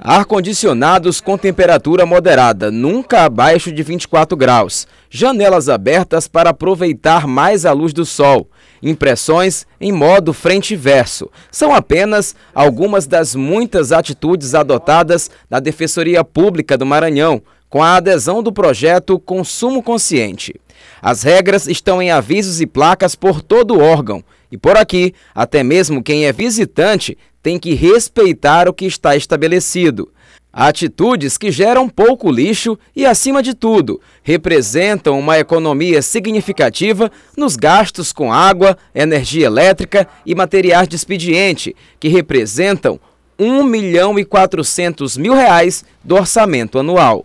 Ar-condicionados com temperatura moderada, nunca abaixo de 24 graus. Janelas abertas para aproveitar mais a luz do sol. Impressões em modo frente e verso. São apenas algumas das muitas atitudes adotadas na Defensoria Pública do Maranhão, com a adesão do projeto Consumo Consciente. As regras estão em avisos e placas por todo o órgão. E por aqui, até mesmo quem é visitante tem que respeitar o que está estabelecido. Atitudes que geram pouco lixo e, acima de tudo, representam uma economia significativa nos gastos com água, energia elétrica e materiais de expediente, que representam 1 milhão e 400 mil reais do orçamento anual.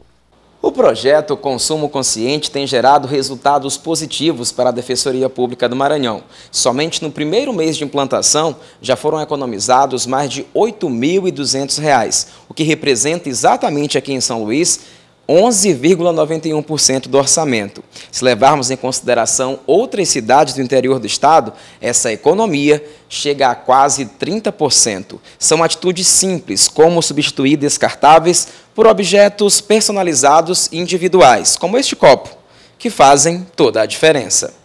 O projeto Consumo Consciente tem gerado resultados positivos para a Defensoria Pública do Maranhão. Somente no primeiro mês de implantação já foram economizados mais de R$ 8.200, o que representa exatamente aqui em São Luís 11,91% do orçamento. Se levarmos em consideração outras cidades do interior do estado, essa economia chega a quase 30%. São atitudes simples, como substituir descartáveis por objetos personalizados e individuais, como este copo, que fazem toda a diferença.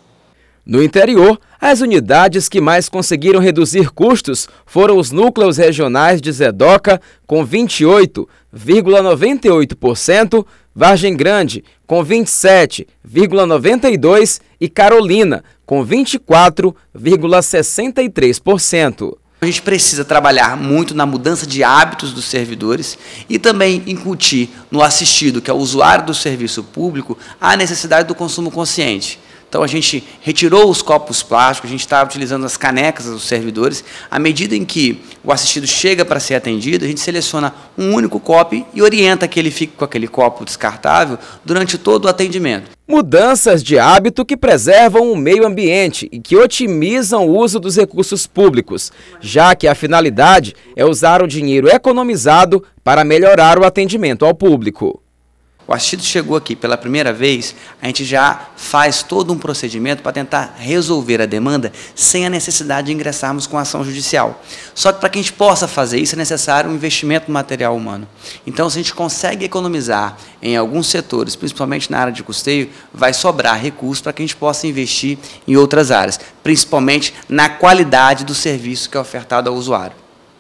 No interior, as unidades que mais conseguiram reduzir custos foram os núcleos regionais de Zedoca, com 28,98%, Vargem Grande, com 27,92% e Carolina, com 24,63%. A gente precisa trabalhar muito na mudança de hábitos dos servidores e também incutir no assistido, que é o usuário do serviço público, a necessidade do consumo consciente. Então a gente retirou os copos plásticos, a gente está utilizando as canecas dos servidores. À medida em que o assistido chega para ser atendido, a gente seleciona um único copo e orienta que ele fique com aquele copo descartável durante todo o atendimento. Mudanças de hábito que preservam o meio ambiente e que otimizam o uso dos recursos públicos, já que a finalidade é usar o dinheiro economizado para melhorar o atendimento ao público o assistido chegou aqui pela primeira vez, a gente já faz todo um procedimento para tentar resolver a demanda sem a necessidade de ingressarmos com ação judicial. Só que para que a gente possa fazer isso é necessário um investimento no material humano. Então, se a gente consegue economizar em alguns setores, principalmente na área de custeio, vai sobrar recursos para que a gente possa investir em outras áreas, principalmente na qualidade do serviço que é ofertado ao usuário.